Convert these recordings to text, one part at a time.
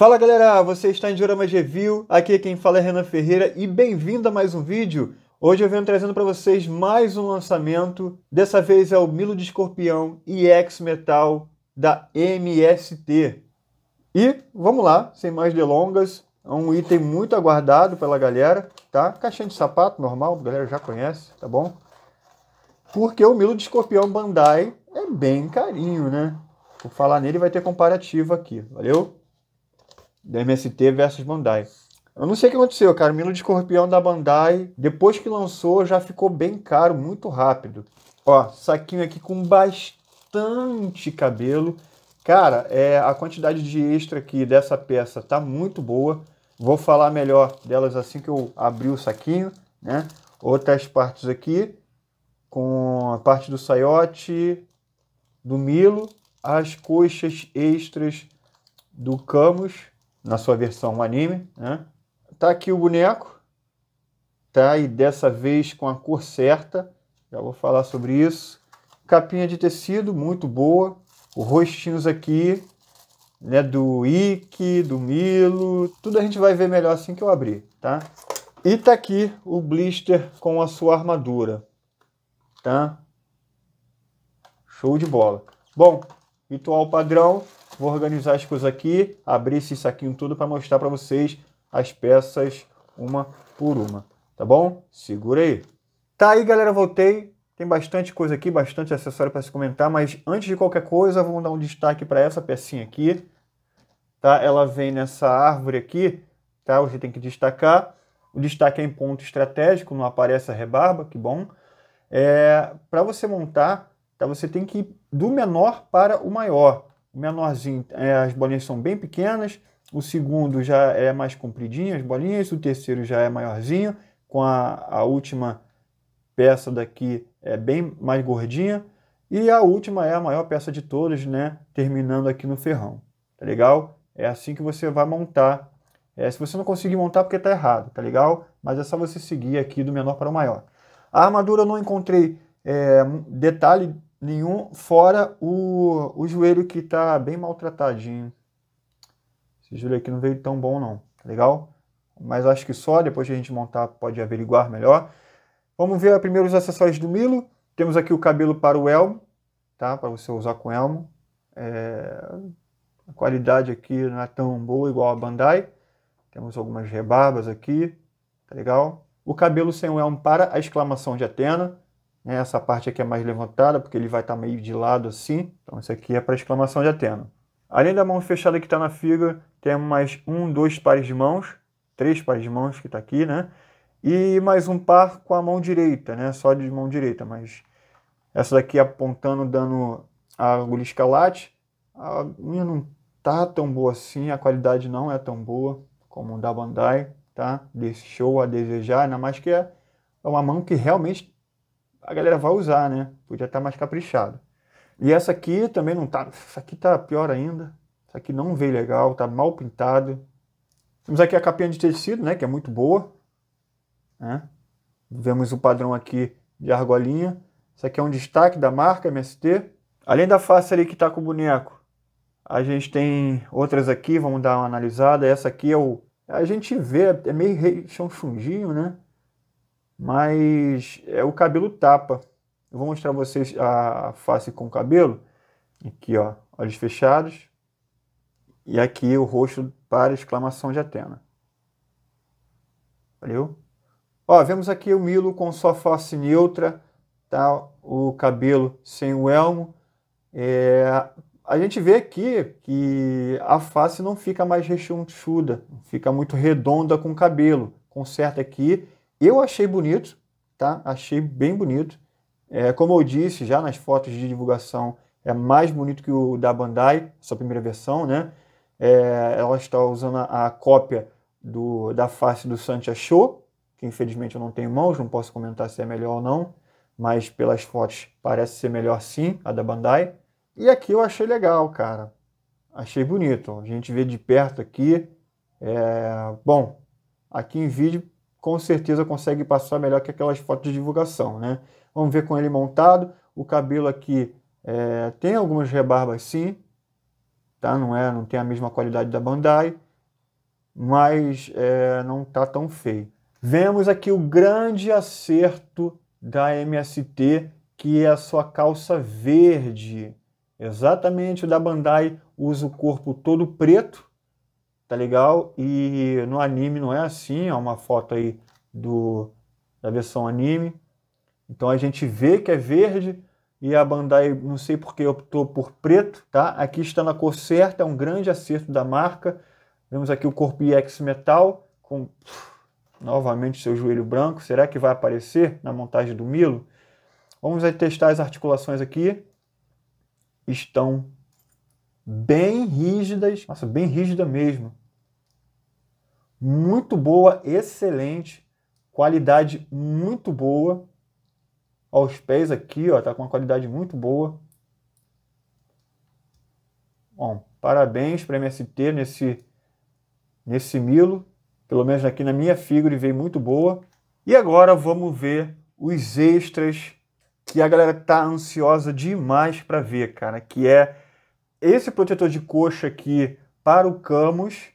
Fala galera, você está em Diorama Review, aqui quem fala é Renan Ferreira e bem-vindo a mais um vídeo. Hoje eu venho trazendo para vocês mais um lançamento, dessa vez é o Milo de Escorpião EX Metal da MST. E vamos lá, sem mais delongas, é um item muito aguardado pela galera, tá? Caixinha de sapato normal, a galera já conhece, tá bom? Porque o Milo de Escorpião Bandai é bem carinho, né? Vou falar nele e vai ter comparativo aqui, valeu? da MST versus Bandai. Eu não sei o que aconteceu, cara. Milo de Escorpião da Bandai, depois que lançou, já ficou bem caro, muito rápido. Ó, saquinho aqui com bastante cabelo. Cara, é, a quantidade de extra aqui dessa peça tá muito boa. Vou falar melhor delas assim que eu abrir o saquinho, né? Outras partes aqui, com a parte do saiote, do Milo, as coxas extras do Camus, na sua versão anime, né? Tá aqui o boneco, tá? E dessa vez com a cor certa, já vou falar sobre isso. Capinha de tecido, muito boa. Os rostinhos aqui, né, do Ike, do Milo, tudo a gente vai ver melhor assim que eu abrir, tá? E tá aqui o blister com a sua armadura, tá? Show de bola. Bom, ritual padrão, vou organizar as coisas aqui, abrir esse saquinho tudo para mostrar para vocês as peças uma por uma, tá bom? Segura aí. Tá aí, galera, voltei. Tem bastante coisa aqui, bastante acessório para se comentar, mas antes de qualquer coisa, vamos dar um destaque para essa pecinha aqui, tá? Ela vem nessa árvore aqui, tá? Você tem que destacar. O destaque é em ponto estratégico, não aparece a rebarba, que bom. É, para você montar, tá? você tem que ir do menor para o maior. O menorzinho, é, as bolinhas são bem pequenas. O segundo já é mais compridinho, as bolinhas. O terceiro já é maiorzinho, com a, a última peça daqui é bem mais gordinha. E a última é a maior peça de todas, né? Terminando aqui no ferrão. Tá legal? É assim que você vai montar. É, se você não conseguir montar, porque tá errado, tá legal? Mas é só você seguir aqui do menor para o maior. A armadura eu não encontrei é, detalhe nenhum, fora o, o joelho que tá bem maltratadinho. Esse joelho aqui não veio tão bom não, tá legal? Mas acho que só, depois que a gente montar pode averiguar melhor. Vamos ver primeiro os acessórios do Milo. Temos aqui o cabelo para o elmo, tá? Para você usar com elmo. É... A qualidade aqui não é tão boa igual a Bandai. Temos algumas rebarbas aqui, tá legal? O cabelo sem o elmo para a exclamação de Atena. Né? Essa parte aqui é mais levantada, porque ele vai estar tá meio de lado assim. Então, isso aqui é para exclamação de Atena. Além da mão fechada que está na figura, temos mais um, dois pares de mãos, três pares de mãos que está aqui, né? E mais um par com a mão direita, né? Só de mão direita, mas essa daqui apontando, dando a agulha escalate. A minha não tá tão boa assim, a qualidade não é tão boa como da Bandai, tá? Deixou a desejar, ainda mais que é uma mão que realmente a galera vai usar, né? Podia estar tá mais caprichado. E essa aqui também não tá. Essa aqui tá pior ainda. Essa aqui não veio legal, tá mal pintado. Temos aqui a capinha de tecido, né? Que é muito boa. Né? Vemos o padrão aqui de argolinha. Isso aqui é um destaque da marca MST. Além da face ali que está com o boneco, a gente tem outras aqui, vamos dar uma analisada. Essa aqui é o... A gente vê, é meio rei chão fundinho, né? Mas é o cabelo tapa. Eu vou mostrar vocês a face com o cabelo. Aqui, ó, olhos fechados. E aqui o rosto para exclamação de Atena. Valeu? Ó, vemos aqui o Milo com sua face neutra, tá? O cabelo sem o elmo. É, a gente vê aqui que a face não fica mais rechonchuda, fica muito redonda com o cabelo. Conserta aqui eu achei bonito, tá? Achei bem bonito. É, como eu disse já nas fotos de divulgação, é mais bonito que o da Bandai, sua primeira versão, né? É, ela está usando a, a cópia do, da face do Santia Show, que infelizmente eu não tenho mãos, não posso comentar se é melhor ou não, mas pelas fotos parece ser melhor sim, a da Bandai. E aqui eu achei legal, cara. Achei bonito. A gente vê de perto aqui. É... Bom, aqui em vídeo com certeza consegue passar melhor que aquelas fotos de divulgação, né? Vamos ver com ele montado. O cabelo aqui é, tem algumas rebarbas sim, tá? Não é, não tem a mesma qualidade da Bandai, mas é, não tá tão feio. Vemos aqui o grande acerto da MST, que é a sua calça verde. Exatamente, o da Bandai usa o corpo todo preto, tá legal? E no anime não é assim, é uma foto aí do, da versão anime. Então a gente vê que é verde e a Bandai, não sei porque, optou por preto, tá? Aqui está na cor certa, é um grande acerto da marca. Vemos aqui o corpo ex Metal com pff, novamente seu joelho branco. Será que vai aparecer na montagem do Milo? Vamos testar as articulações aqui. Estão bem rígidas, nossa, bem rígida mesmo muito boa, excelente, qualidade muito boa. Aos pés aqui, ó, tá com uma qualidade muito boa. Bom, parabéns para MST nesse nesse Milo, pelo menos aqui na minha figura veio muito boa. E agora vamos ver os extras que a galera tá ansiosa demais para ver, cara, que é esse protetor de coxa aqui para o Camus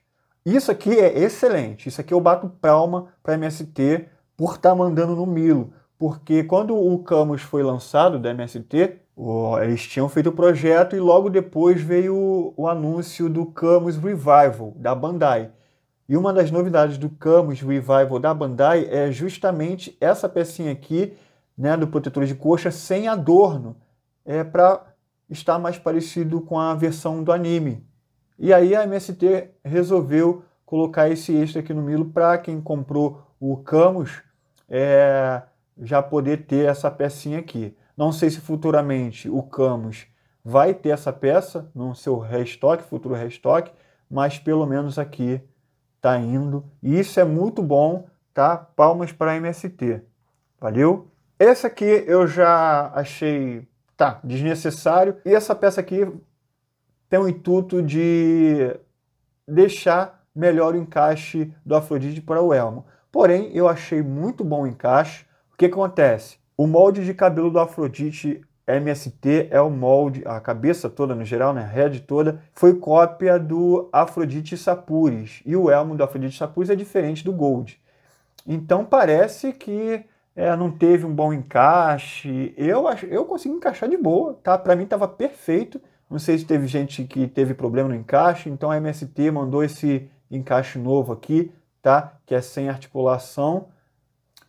isso aqui é excelente. Isso aqui eu bato palma para a MST por estar tá mandando no Milo. Porque quando o Camus foi lançado da MST, eles tinham feito o projeto e logo depois veio o anúncio do Camus Revival, da Bandai. E uma das novidades do Camus Revival da Bandai é justamente essa pecinha aqui, né, do protetor de coxa sem adorno, é para estar mais parecido com a versão do anime, e aí a MST resolveu colocar esse extra aqui no Milo para quem comprou o Camus é, já poder ter essa pecinha aqui. Não sei se futuramente o Camus vai ter essa peça no seu restock, futuro restock, mas pelo menos aqui tá indo. E isso é muito bom, tá? Palmas para MST. Valeu? Esse aqui eu já achei, tá, desnecessário. E essa peça aqui tem o intuito de deixar melhor o encaixe do Afrodite para o elmo. Porém, eu achei muito bom o encaixe. O que acontece? O molde de cabelo do Afrodite MST é o molde, a cabeça toda no geral, né, a head toda, foi cópia do Afrodite Sapuris. E o elmo do Afrodite Sapuris é diferente do Gold. Então parece que é, não teve um bom encaixe. Eu, eu consegui encaixar de boa, tá? Para mim estava perfeito. Não sei se teve gente que teve problema no encaixe, então a MST mandou esse encaixe novo aqui, tá? Que é sem articulação,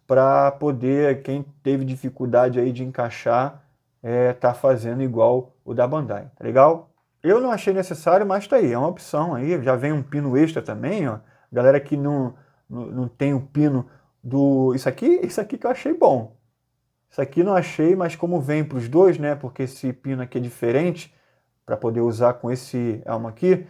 para poder, quem teve dificuldade aí de encaixar, é, tá fazendo igual o da Bandai, tá legal? Eu não achei necessário, mas tá aí, é uma opção aí, já vem um pino extra também, ó. Galera que não, não, não tem o um pino do... Isso aqui, isso aqui que eu achei bom. Isso aqui não achei, mas como vem para os dois, né? Porque esse pino aqui é diferente, para poder usar com esse elmo aqui.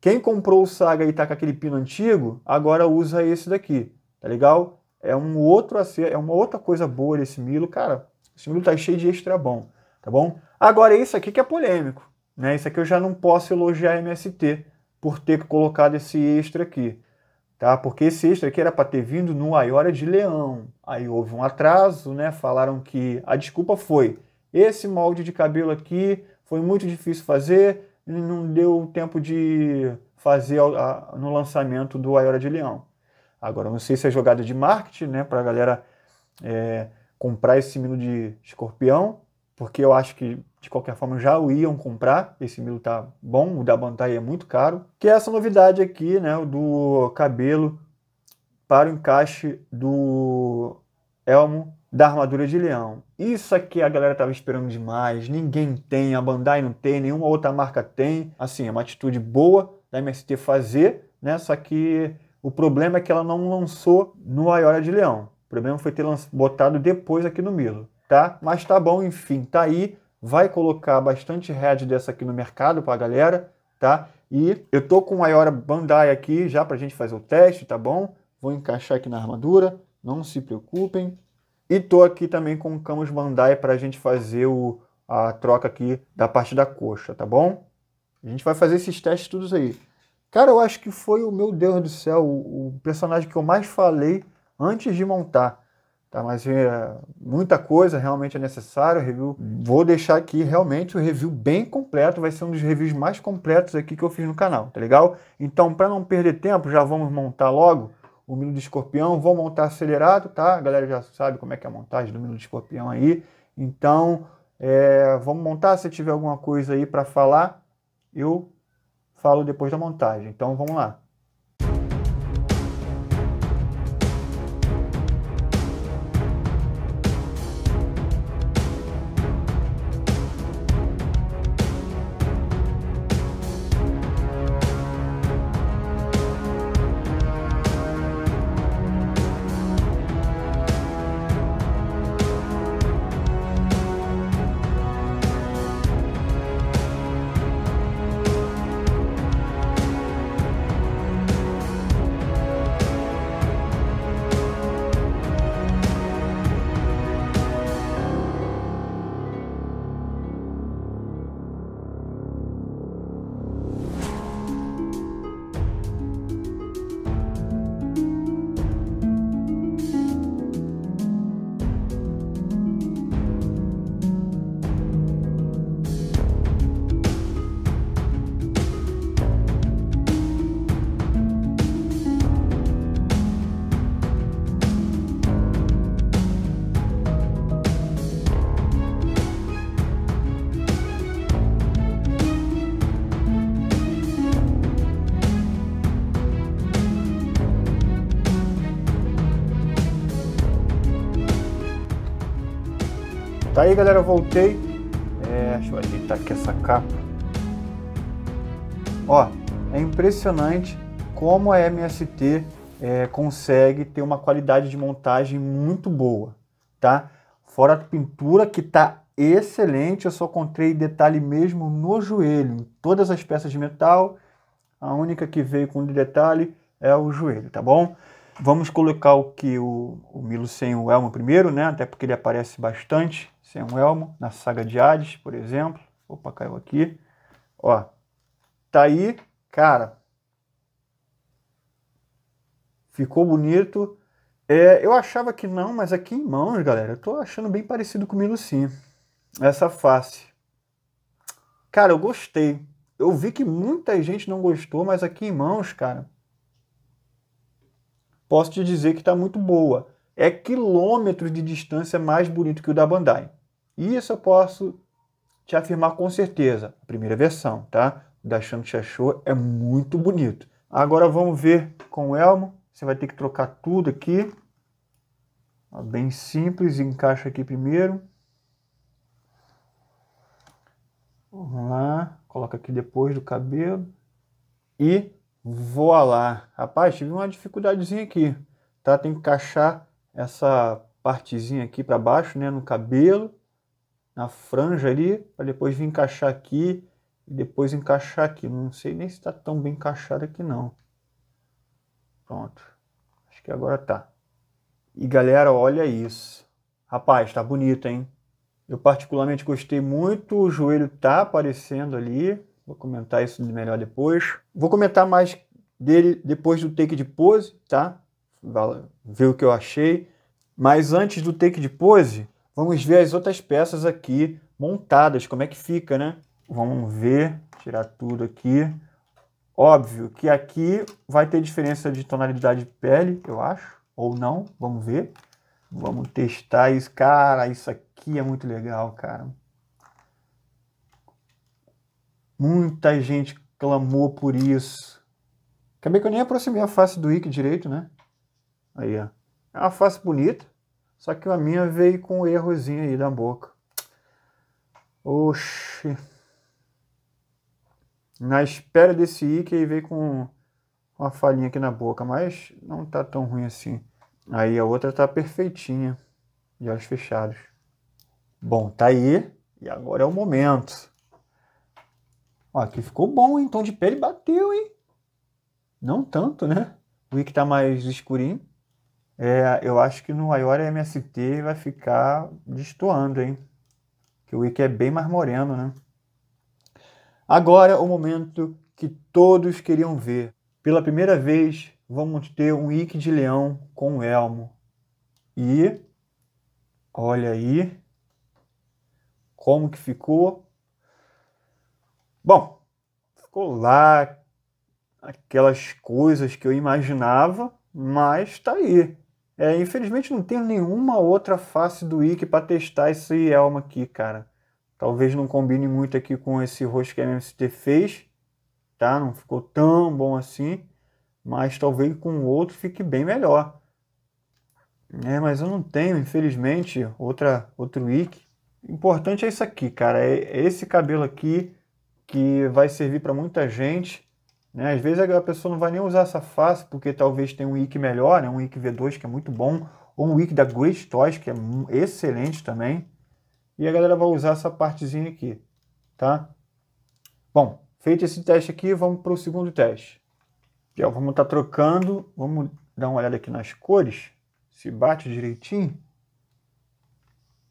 Quem comprou o Saga e tá com aquele pino antigo, agora usa esse daqui, tá legal? É um outro é uma outra coisa boa desse Milo, cara. Esse Milo tá cheio de extra bom, tá bom? Agora isso aqui que é polêmico, né? Isso aqui eu já não posso elogiar a MST por ter colocado esse extra aqui, tá? Porque esse extra aqui era para ter vindo no Iora de Leão. Aí houve um atraso, né? Falaram que a desculpa foi esse molde de cabelo aqui foi muito difícil fazer, não deu tempo de fazer a, a, no lançamento do Aiora de Leão. Agora, não sei se é jogada de marketing, né, para a galera é, comprar esse milho de escorpião, porque eu acho que de qualquer forma já o iam comprar. Esse milho tá bom, o da Bantai é muito caro. Que é essa novidade aqui, né, do cabelo para o encaixe do elmo da armadura de leão. Isso aqui a galera estava esperando demais, ninguém tem, a Bandai não tem, nenhuma outra marca tem. Assim, é uma atitude boa da MST fazer, né? Só que o problema é que ela não lançou no Aiora de Leão. O problema foi ter botado depois aqui no Milo, tá? Mas tá bom, enfim, tá aí. Vai colocar bastante head dessa aqui no mercado para a galera, tá? E eu tô com a Aiora Bandai aqui já para a gente fazer o teste, tá bom? Vou encaixar aqui na armadura, não se preocupem. E tô aqui também com o Camus Bandai para a gente fazer o, a troca aqui da parte da coxa, tá bom? A gente vai fazer esses testes todos aí. Cara, eu acho que foi o meu Deus do céu, o, o personagem que eu mais falei antes de montar. Tá, mas é, muita coisa realmente é necessário. Review. Vou deixar aqui realmente o review bem completo. Vai ser um dos reviews mais completos aqui que eu fiz no canal, tá legal? Então, para não perder tempo, já vamos montar logo o mino de Escorpião. Vou montar acelerado, tá? A galera já sabe como é que é a montagem do mino de Escorpião aí. Então, é, vamos montar. Se tiver alguma coisa aí para falar, eu falo depois da montagem. Então, vamos lá. Tá aí, galera, voltei. É, deixa eu ajeitar aqui essa capa. Ó, é impressionante como a MST é, consegue ter uma qualidade de montagem muito boa, tá? Fora a pintura que tá excelente, eu só encontrei detalhe mesmo no joelho, em todas as peças de metal, a única que veio com detalhe é o joelho, tá bom? Vamos colocar o que o, o Milo sem o Elmo primeiro, né? Até porque ele aparece bastante sem um elmo, na saga de Hades, por exemplo. Opa, caiu aqui. Ó, tá aí, cara. Ficou bonito. É, eu achava que não, mas aqui em mãos, galera, eu tô achando bem parecido comigo sim. Essa face. Cara, eu gostei. Eu vi que muita gente não gostou, mas aqui em mãos, cara, posso te dizer que está muito boa. É quilômetros de distância mais bonito que o da Bandai. E isso eu posso te afirmar com certeza. A primeira versão, tá? Da shang achou é muito bonito. Agora vamos ver com o elmo. Você vai ter que trocar tudo aqui. bem simples, encaixa aqui primeiro. Vamos lá, coloca aqui depois do cabelo. E voa lá. Rapaz, tive uma dificuldadezinha aqui, tá? Tem que encaixar essa partezinha aqui para baixo, né, no cabelo na franja ali, para depois vir encaixar aqui e depois encaixar aqui. Não sei nem se está tão bem encaixado aqui não. Pronto. Acho que agora tá. E galera, olha isso. Rapaz, tá bonito, hein? Eu particularmente gostei muito, o joelho tá aparecendo ali. Vou comentar isso melhor depois. Vou comentar mais dele depois do take de pose, tá? Ver o que eu achei. Mas antes do take de pose, Vamos ver as outras peças aqui montadas, como é que fica, né? Vamos ver, tirar tudo aqui. Óbvio que aqui vai ter diferença de tonalidade de pele, eu acho, ou não, vamos ver. Vamos testar isso. Cara, isso aqui é muito legal, cara. Muita gente clamou por isso. Acabei que eu nem aproximei a face do Ike direito, né? Aí, ó. É uma face bonita. Só que a minha veio com um errozinho aí na boca. Oxi. Na espera desse i que veio com uma falhinha aqui na boca, mas não tá tão ruim assim. Aí a outra tá perfeitinha, de olhos fechados. Bom, tá aí, e agora é o momento. Ó, aqui ficou bom, hein? Tom de pele bateu, hein? Não tanto, né? O i que tá mais escurinho é, eu acho que no maior MST vai ficar destoando, hein? Que o Wiki é bem mais moreno, né? Agora é o momento que todos queriam ver. Pela primeira vez, vamos ter um Wiki de leão com o elmo. E olha aí como que ficou. Bom, ficou lá aquelas coisas que eu imaginava, mas tá aí. É, infelizmente não tenho nenhuma outra face do Ike para testar esse elmo aqui, cara. Talvez não combine muito aqui com esse rosto que a MST fez, tá? Não ficou tão bom assim, mas talvez com outro fique bem melhor. É, mas eu não tenho, infelizmente, outra outro Ike. Importante é isso aqui, cara. É, é esse cabelo aqui que vai servir para muita gente né? Às vezes a pessoa não vai nem usar essa face porque talvez tenha um IC melhor, né? um IC V2 que é muito bom, ou um IC da Great Toys que é excelente também. E a galera vai usar essa partezinha aqui, tá? Bom, feito esse teste aqui, vamos para o segundo teste. E, ó, é vamos estar tá trocando, vamos dar uma olhada aqui nas cores, se bate direitinho.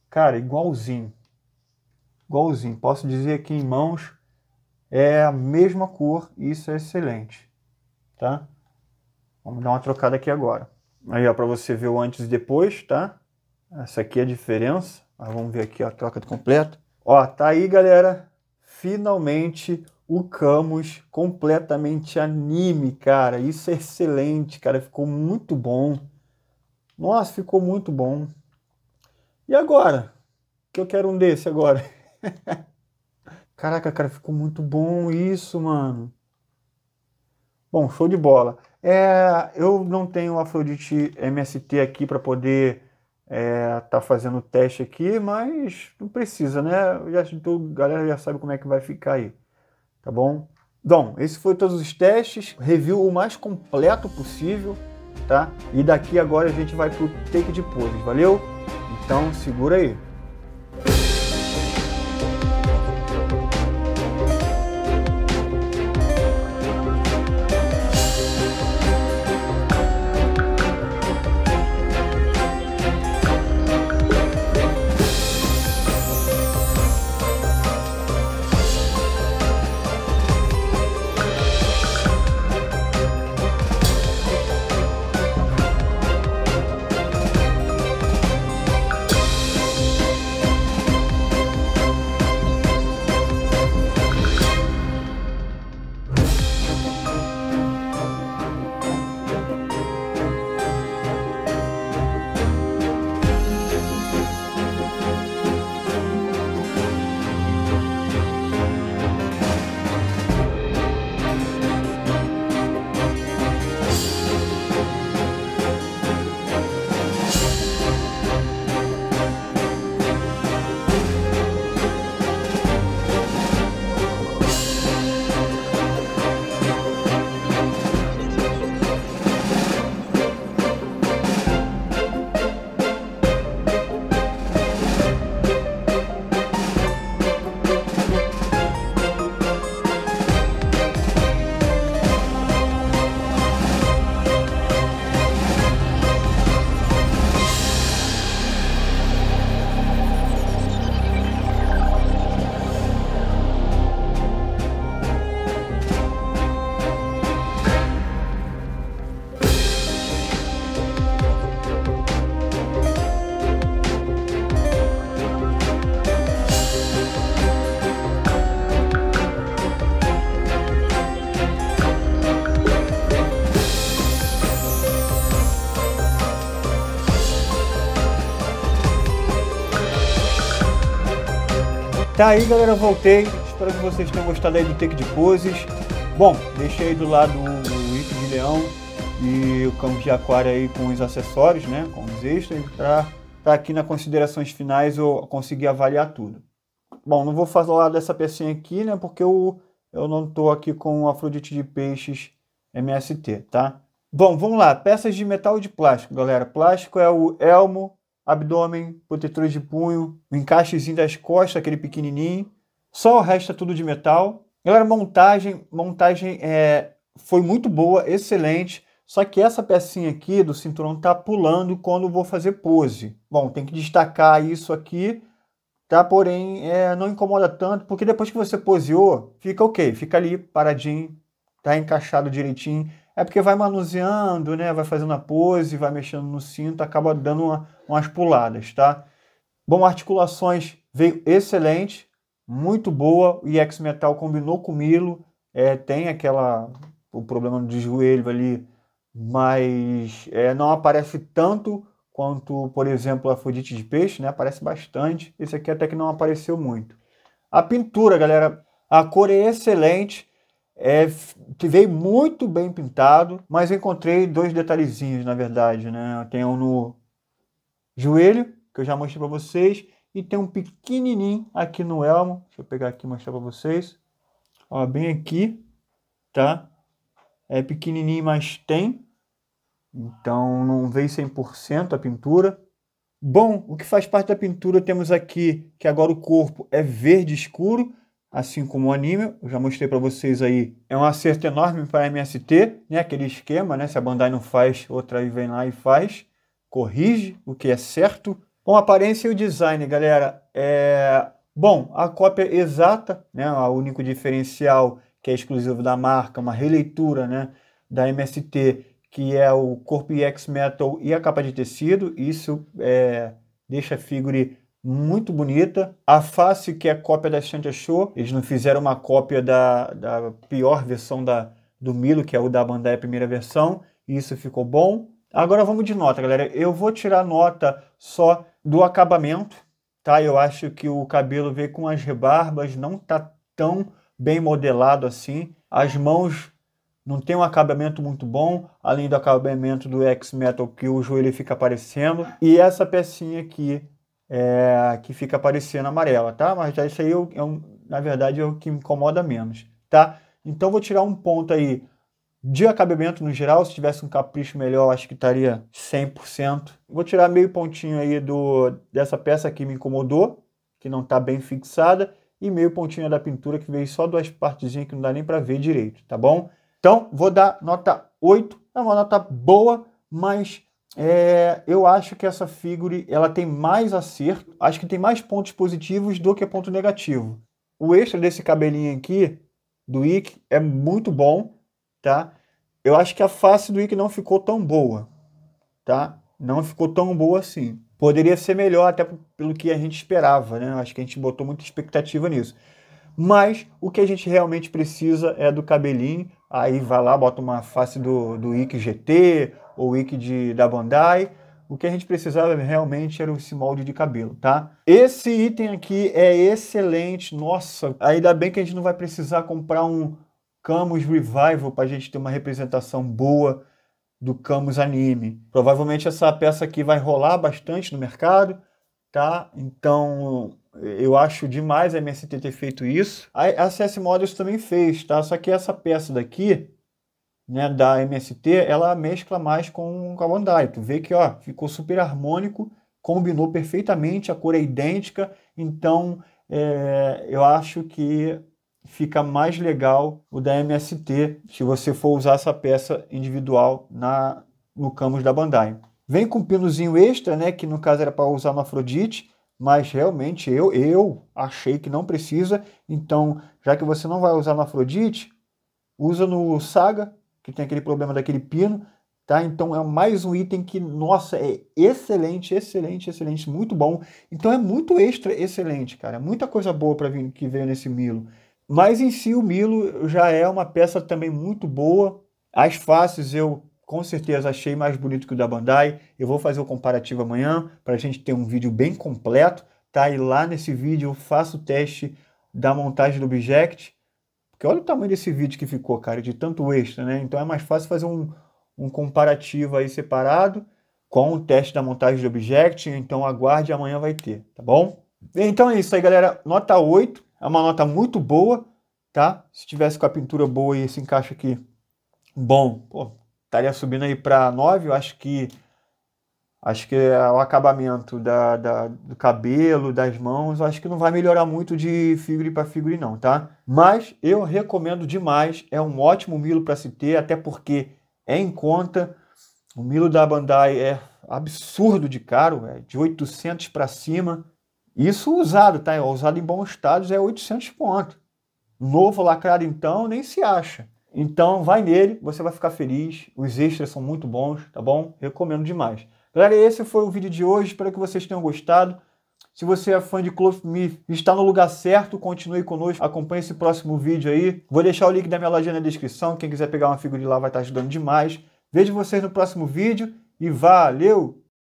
Cara, igualzinho. Igualzinho. Posso dizer aqui em mãos é a mesma cor e isso é excelente, tá? Vamos dar uma trocada aqui agora. Aí, ó, para você ver o antes e depois, tá? Essa aqui é a diferença. Ah, vamos ver aqui ó, a troca completa. Ó, tá aí, galera. Finalmente o Camus completamente anime, cara. Isso é excelente, cara. Ficou muito bom. Nossa, ficou muito bom. E agora? Que eu quero um desse agora. Caraca, cara, ficou muito bom isso, mano. Bom, show de bola. É, eu não tenho o Afrodite MST aqui para poder estar é, tá fazendo o teste aqui, mas não precisa, né? Eu já, então, a galera já sabe como é que vai ficar aí, tá bom? Bom, esse foi todos os testes, review o mais completo possível, tá? E daqui agora a gente vai pro take de poses, valeu? Então segura aí. Tá aí, galera, eu voltei. Espero que vocês tenham gostado aí do take de poses. Bom, deixei do lado o Ico de Leão e o campo de aquário aí com os acessórios, né? Com os extras, para tá aqui nas considerações finais eu conseguir avaliar tudo. Bom, não vou falar dessa pecinha aqui, né? Porque eu, eu não tô aqui com o Afrodite de Peixes MST, tá? Bom, vamos lá. Peças de metal e de plástico, galera. Plástico é o elmo, abdômen, protetores de punho, o encaixezinho das costas, aquele pequenininho. Só o resto é tudo de metal. Galera, montagem, montagem é, foi muito boa, excelente. Só que essa pecinha aqui do cinturão tá pulando quando vou fazer pose. Bom, tem que destacar isso aqui, tá? Porém, é, não incomoda tanto, porque depois que você poseou, fica ok, fica ali paradinho, tá encaixado direitinho. É porque vai manuseando, né? Vai fazendo a pose, vai mexendo no cinto, acaba dando uma, umas puladas, tá? Bom, articulações veio excelente, muito boa. O IX Metal combinou com o Milo. É, tem aquela o problema de joelho ali, mas é, não aparece tanto quanto, por exemplo, a fudite de peixe, né? Aparece bastante. Esse aqui até que não apareceu muito. A pintura, galera, a cor é excelente. É, veio muito bem pintado, mas encontrei dois detalhezinhos, na verdade, né? Tem um no joelho, que eu já mostrei para vocês, e tem um pequenininho aqui no elmo. Deixa eu pegar aqui e mostrar para vocês. Ó, bem aqui, tá? É pequenininho, mas tem. Então, não veio 100% a pintura. Bom, o que faz parte da pintura temos aqui, que agora o corpo é verde escuro, assim como o anime, eu já mostrei para vocês aí, é um acerto enorme para a MST, né? aquele esquema, né? se a Bandai não faz, outra aí vem lá e faz, corrige o que é certo. Bom, a aparência e o design, galera, é... Bom, a cópia exata, né? o único diferencial que é exclusivo da marca, uma releitura né? da MST, que é o corpo EX Metal e a capa de tecido, isso é... deixa a figure muito bonita. A face que é cópia da Chantia Show, eles não fizeram uma cópia da, da pior versão da, do Milo, que é o da Bandai, a primeira versão, e isso ficou bom. Agora vamos de nota, galera. Eu vou tirar nota só do acabamento, tá? Eu acho que o cabelo veio com as rebarbas, não tá tão bem modelado assim. As mãos não tem um acabamento muito bom, além do acabamento do X-Metal que o joelho fica aparecendo. E essa pecinha aqui é, que fica aparecendo amarela, tá? Mas já isso aí, eu, eu, na verdade, é o que me incomoda menos, tá? Então, vou tirar um ponto aí de acabamento no geral. Se tivesse um capricho melhor, acho que estaria 100%. Vou tirar meio pontinho aí do, dessa peça que me incomodou, que não está bem fixada, e meio pontinho da pintura que veio só duas partezinhas que não dá nem para ver direito, tá bom? Então, vou dar nota 8. É uma nota boa, mas é, eu acho que essa figure ela tem mais acerto, acho que tem mais pontos positivos do que ponto negativo. O extra desse cabelinho aqui do Ick é muito bom, tá? Eu acho que a face do Ick não ficou tão boa, tá? Não ficou tão boa assim. Poderia ser melhor até pelo que a gente esperava, né? Acho que a gente botou muita expectativa nisso. Mas o que a gente realmente precisa é do cabelinho. Aí vai lá, bota uma face do, do Ick GT, ou wiki de, da Bandai. O que a gente precisava realmente era esse molde de cabelo, tá? Esse item aqui é excelente. Nossa, ainda bem que a gente não vai precisar comprar um Camus Revival para a gente ter uma representação boa do Camus Anime. Provavelmente essa peça aqui vai rolar bastante no mercado, tá? Então, eu acho demais a MST ter feito isso. A SS Models também fez, tá? Só que essa peça daqui, né, da MST, ela mescla mais com, a Bandai. Tu vê que ó, ficou super harmônico, combinou perfeitamente, a cor é idêntica, então é, eu acho que fica mais legal o da MST se você for usar essa peça individual na, no camus da Bandai. Vem com um pinozinho extra, né, que no caso era para usar no Afrodite, mas realmente eu, eu achei que não precisa. Então, já que você não vai usar no Afrodite, usa no Saga que tem aquele problema daquele pino, tá? Então é mais um item que, nossa, é excelente, excelente, excelente, muito bom. Então é muito extra excelente, cara. É muita coisa boa para vir que veio nesse Milo. Mas em si o Milo já é uma peça também muito boa. As faces eu com certeza achei mais bonito que o da Bandai. Eu vou fazer o comparativo amanhã para a gente ter um vídeo bem completo, tá? E lá nesse vídeo eu faço o teste da montagem do Object porque olha o tamanho desse vídeo que ficou, cara, de tanto extra, né? Então é mais fácil fazer um, um comparativo aí separado com o teste da montagem de Object, então aguarde, amanhã vai ter, tá bom? Então é isso aí, galera. Nota 8, é uma nota muito boa, tá? Se tivesse com a pintura boa e esse encaixe aqui bom, pô, estaria subindo aí para 9, eu acho que Acho que é o acabamento da, da, do cabelo, das mãos, acho que não vai melhorar muito de figure para figure não, tá? Mas eu recomendo demais, é um ótimo Milo para se ter, até porque é em conta. O Milo da Bandai é absurdo de caro, é de 800 para cima. Isso usado, tá? É usado em bons estados é 800 pontos. Novo lacrado então nem se acha. Então vai nele, você vai ficar feliz. Os extras são muito bons, tá bom? Recomendo demais. Galera, esse foi o vídeo de hoje. Espero que vocês tenham gostado. Se você é fã de Cloth Me, está no lugar certo, continue conosco, acompanhe esse próximo vídeo aí. Vou deixar o link da minha loja na descrição, quem quiser pegar uma figurinha lá vai estar ajudando demais. Vejo vocês no próximo vídeo e valeu!